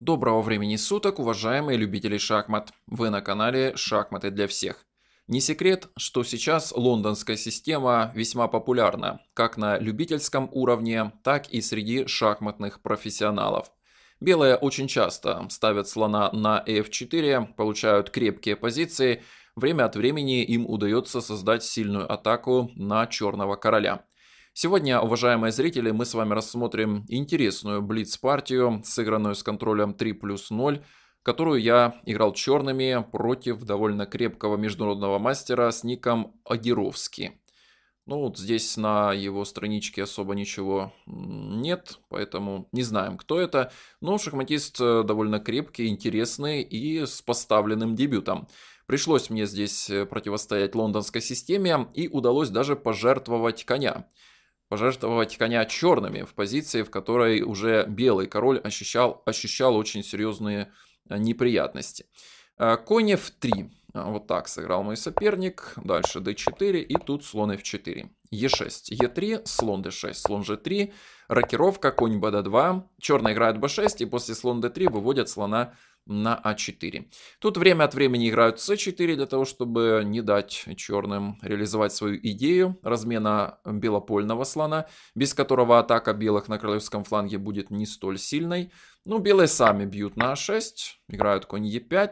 Доброго времени суток, уважаемые любители шахмат. Вы на канале «Шахматы для всех». Не секрет, что сейчас лондонская система весьма популярна, как на любительском уровне, так и среди шахматных профессионалов. Белые очень часто ставят слона на f4, получают крепкие позиции, время от времени им удается создать сильную атаку на черного короля – Сегодня, уважаемые зрители, мы с вами рассмотрим интересную блиц-партию, сыгранную с контролем 3 плюс 0, которую я играл черными против довольно крепкого международного мастера с ником Агировский. Ну вот здесь на его страничке особо ничего нет, поэтому не знаем, кто это. Но шахматист э, довольно крепкий, интересный и с поставленным дебютом. Пришлось мне здесь э, противостоять лондонской системе и удалось даже пожертвовать коня пожертвовать коня черными в позиции, в которой уже белый король ощущал, ощущал очень серьезные э, неприятности. Э, конь f3. Э, вот так сыграл мой соперник. Дальше d4 и тут слон f4. e6, e3, слон d6, слон g3. Рокировка, конь bd2. Черный играет b6 и после слон d3 выводят слона на А4. Тут время от времени играют С4 а для того, чтобы не дать черным реализовать свою идею размена белопольного слона, без которого атака белых на королевском фланге будет не столь сильной. Ну, белые сами бьют на А6, играют конь Е5.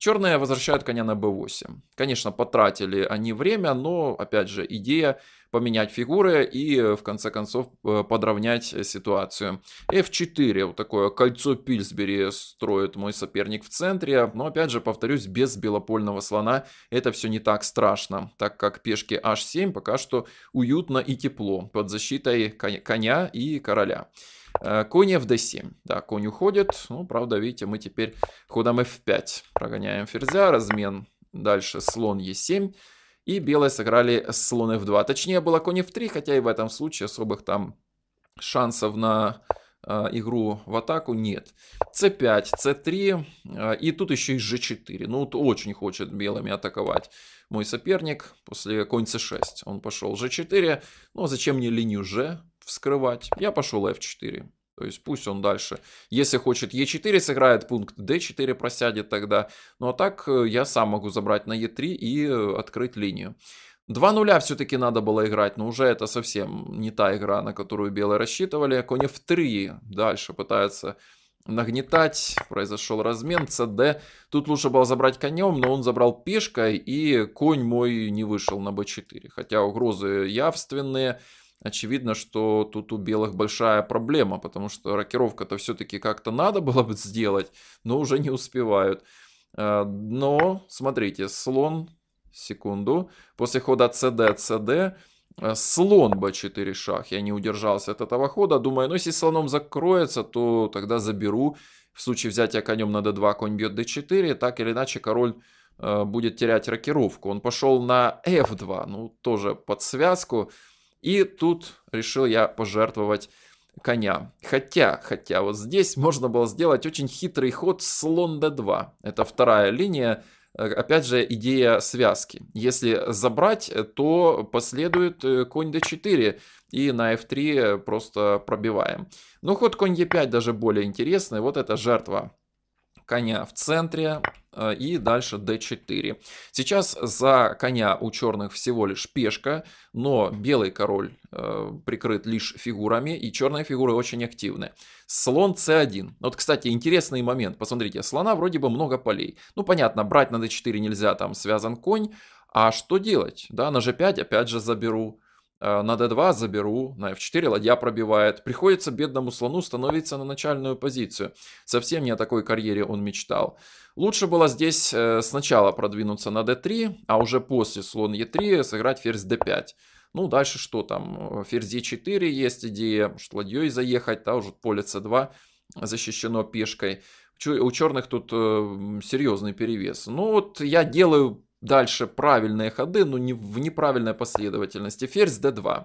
Черные возвращают коня на b8. Конечно, потратили они время, но, опять же, идея поменять фигуры и, в конце концов, э, подровнять ситуацию. f4, вот такое кольцо Пильсбери строит мой соперник в центре, но, опять же, повторюсь, без белопольного слона это все не так страшно, так как пешки h7 пока что уютно и тепло под защитой коня и короля. Э, конь fd7. Да, конь уходит. Ну, правда, видите, мы теперь ходом f5 прогоняем ферзя. Размен дальше слон e7. И белые сыграли слон f2. Точнее, было конь f3, хотя и в этом случае особых там шансов на э, игру в атаку нет. c5, c3 э, и тут еще и g4. Ну, вот очень хочет белыми атаковать мой соперник после конь c6. Он пошел g4, но ну, а зачем мне линию g? вскрывать. Я пошел f4. То есть пусть он дальше, если хочет e 4 сыграет пункт, d 4 просядет тогда. Ну а так э, я сам могу забрать на e 3 и э, открыть линию. 2 нуля все-таки надо было играть, но уже это совсем не та игра, на которую белые рассчитывали. Конь F3 дальше пытается нагнетать. Произошел размен, ЦД. Тут лучше было забрать конем, но он забрал пешкой, и конь мой не вышел на b4. Хотя угрозы явственные очевидно, что тут у белых большая проблема, потому что рокировка-то все-таки как-то надо было бы сделать, но уже не успевают. Э, но, смотрите, слон, секунду, после хода cd, cd, э, слон b4 шах. Я не удержался от этого хода, думаю, ну если слоном закроется, то тогда заберу. В случае взятия конем на d2, конь бьет d4, так или иначе король э, будет терять рокировку. Он пошел на f2, ну тоже под связку. И тут решил я пожертвовать коня. Хотя, хотя вот здесь можно было сделать очень хитрый ход слон d2. Это вторая линия, э, опять же, идея связки. Если забрать, э, то последует э, конь d4, и на f3 просто пробиваем. Но ну, ход конь e5 даже более интересный, вот эта жертва коня в центре э, и дальше d4. Сейчас за коня у черных всего лишь пешка, но белый король э, прикрыт лишь фигурами, и черные фигуры очень активны. Слон c1. Ну вот, кстати, интересный момент. Посмотрите, слона вроде бы много полей. Ну, понятно, брать на d4 нельзя, там связан конь. А что делать? Да, на g5 опять же заберу. Э, на d2 заберу, на f4 ладья пробивает. Приходится бедному слону становиться на начальную позицию. Совсем не о такой карьере он мечтал. Лучше было здесь э, сначала продвинуться на d3, а уже после слон e3 сыграть ферзь d5. Ну, дальше что там? Ферзь e4 есть идея, что ладьей заехать, да, уже поле c2 защищено пешкой. У черных тут э, серьезный перевес. Ну, вот я делаю Дальше правильные ходы, но не в неправильной последовательности. Ферзь d2.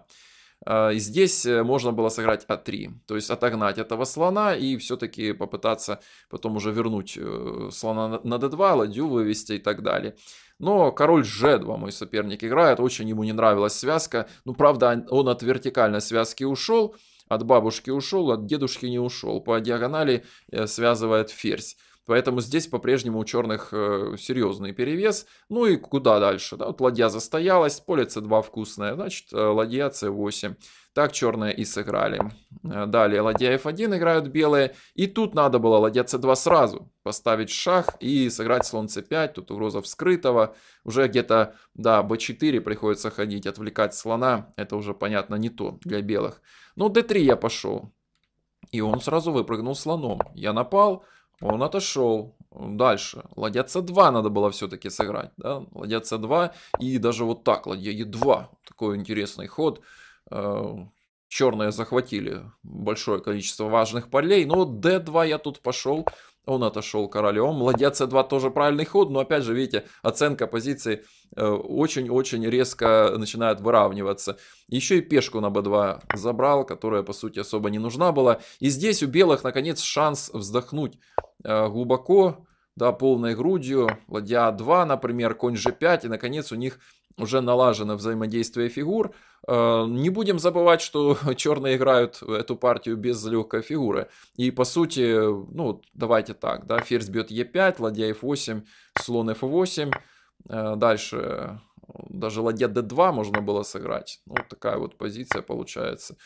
Э, и здесь э, можно было сыграть А3, то есть отогнать этого слона и все-таки попытаться потом уже вернуть э, слона на d2, ладью вывести и так далее. Но король g2 мой соперник играет, очень ему не нравилась связка. Ну, правда, он от вертикальной связки ушел, от бабушки ушел, от дедушки не ушел. По диагонали связывает ферзь. Поэтому здесь по-прежнему у черных э, серьезный перевес. Ну и куда дальше? Да, вот ладья застоялась, поле c2 вкусное, значит э, ладья c8. Так черные и сыграли. Э, далее ладья f1 играют белые. И тут надо было ладья c2 сразу поставить шах и сыграть слон c5. Тут угроза вскрытого. Уже где-то, да, b4 приходится ходить, отвлекать слона. Это уже, понятно, не то для белых. Но ну, d3 я пошел. И он сразу выпрыгнул слоном. Я напал, он отошел. Дальше. Ладья c2 надо было все-таки сыграть. Да? Ладья c2 и даже вот так. Ладья e2. Такой интересный ход. Э, Черные захватили большое количество важных полей. Но ну d2 я тут пошел он отошел королем. Ладья c2 тоже правильный ход, но опять же, видите, оценка позиции э, очень-очень резко начинает выравниваться. Еще и пешку на b2 забрал, которая, по сути, особо не нужна была. И здесь у белых, наконец, шанс вздохнуть э, глубоко, да, полной грудью. Ладья a а 2, например, конь g5, и, наконец, у них уже налажено взаимодействие фигур. Э, не будем забывать, что черные играют эту партию без легкой фигуры. И по сути, ну, давайте так, да, ферзь бьет е 5 ладья f8, слон f8. Э, дальше э, даже ладья d2 можно было сыграть. Ну, вот такая вот позиция получается.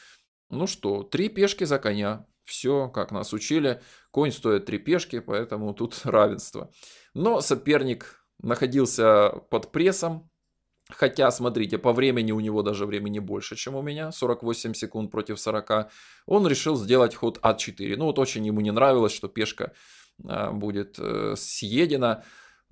Ну что, три пешки за коня. Все, как нас учили. Конь стоит три пешки, поэтому тут равенство. Но соперник находился под прессом, Хотя, смотрите, по времени у него даже времени больше, чем у меня, 48 секунд против 40. Он решил сделать ход А4. Ну вот очень ему не нравилось, что пешка а, будет э, съедена.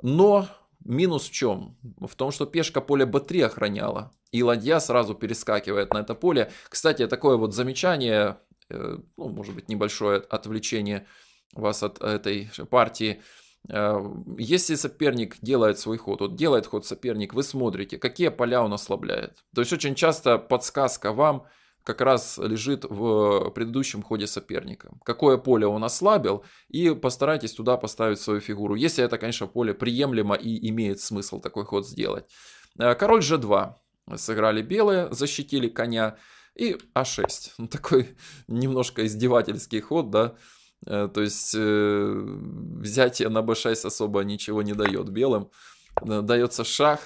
Но минус в чем? В том, что пешка поле b 3 охраняла. И ладья сразу перескакивает на это поле. Кстати, такое вот замечание, э, ну, может быть, небольшое отвлечение вас от этой партии – Э, если соперник делает свой ход, вот делает ход соперник, вы смотрите, какие поля он ослабляет. То есть очень часто подсказка вам как раз лежит в предыдущем ходе соперника. Какое поле он ослабил, и постарайтесь туда поставить свою фигуру. Если это, конечно, поле приемлемо и имеет смысл такой ход сделать. Э, король g2. Сыграли белые, защитили коня. И а6. Ну, такой немножко издевательский ход, да. Э, то есть э, взятие на b6 особо ничего не дает белым. Э, дается шах.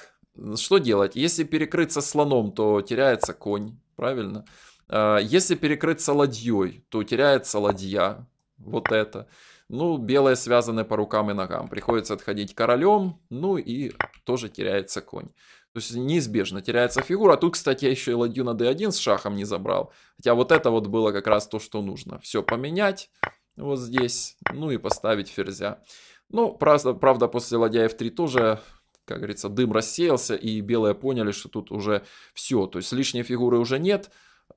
Что делать? Если перекрыться слоном, то теряется конь, правильно? А, если перекрыться ладьей, то теряется ладья. Вот это. Ну, белые связаны по рукам и ногам. Приходится отходить королем, ну и тоже теряется конь. То есть неизбежно теряется фигура. А тут, кстати, я еще и ладью на d1 с шахом не забрал. Хотя вот это вот было как раз то, что нужно. Все поменять вот здесь, ну и поставить ферзя. Ну, правда, правда после ладья f3 тоже, как говорится, дым рассеялся, и белые поняли, что тут уже все, то есть лишней фигуры уже нет,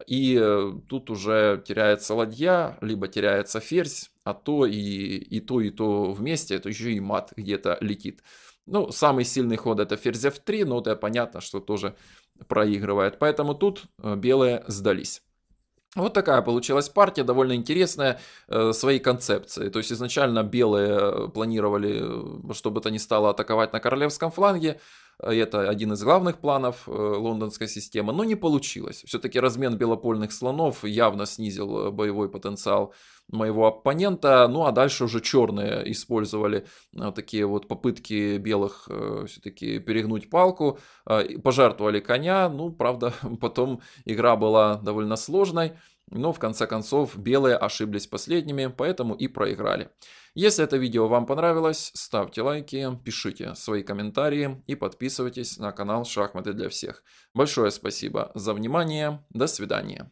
и э, тут уже теряется ладья, либо теряется ферзь, а то и, и то, и то вместе, это еще и мат где-то летит. Ну, самый сильный ход это ферзь f3, но это понятно, что тоже проигрывает. Поэтому тут э, белые сдались. Вот такая получилась партия, довольно интересная э, своей концепцией. То есть изначально белые э, планировали, э, чтобы это не стало атаковать на королевском фланге. Э, это один из главных планов э, лондонской системы, но не получилось. Все-таки размен белопольных слонов явно снизил э, боевой потенциал моего оппонента. Ну а дальше уже черные использовали такие вот попытки белых все-таки перегнуть палку, пожертвовали коня. Ну, правда, потом игра была довольно сложной. Но в конце концов белые ошиблись последними, поэтому и проиграли. Если это видео вам понравилось, ставьте лайки, пишите свои комментарии и подписывайтесь на канал «Шахматы для всех». Большое спасибо за внимание, до свидания.